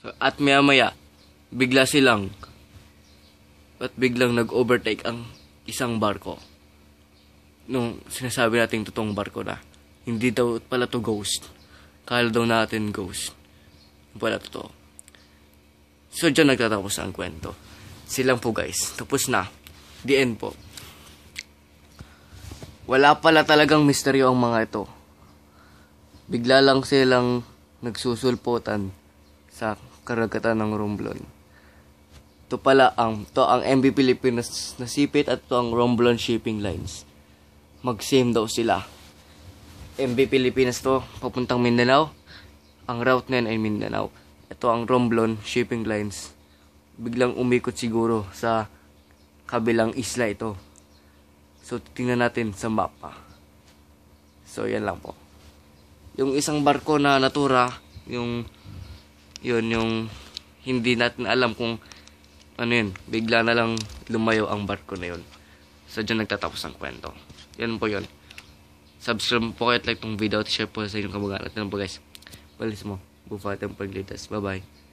So, at maya maya, bigla silang at biglang nag-overtake ang isang barko. Nung sinasabi nating totoong barko na. Hindi daw pala to ghost. Kala daw natin ghost. Wala totoo. So, dyan nagtatapos ang kwento. Silang po guys, tapos na. The end po. Wala pala talagang misteryo ang mga ito. Bigla lang silang nagsusulpotan sa karagatan ng Romblon. Ito pala ang to ang MB Pilipinas sipit at to ang Romblon shipping lines. Mag-same daw sila. MB Pilipinas to papuntang Mindanao. Ang route na ay Mindanao. Ito ang Romblon shipping lines. Biglang umikot siguro sa kabilang isla ito. So tingnan natin sa mapa. So yan lang po. Yung isang barko na natura, yung yun yung hindi natin alam kung ano yun, bigla na lang lumayo ang barko na yun. So, dyan nagtatapos ang kwento. Yan po yun. Subscribe po kayo at like tong video at share po sa inyong kamag-anak. Yan po guys. Balis mo. Bufatan pag latest. Bye-bye.